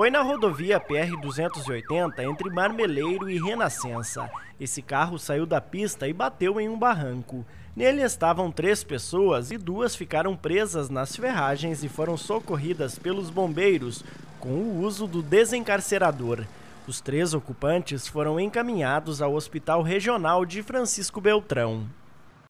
Foi na rodovia PR-280 entre Marmeleiro e Renascença. Esse carro saiu da pista e bateu em um barranco. Nele estavam três pessoas e duas ficaram presas nas ferragens e foram socorridas pelos bombeiros com o uso do desencarcerador. Os três ocupantes foram encaminhados ao Hospital Regional de Francisco Beltrão.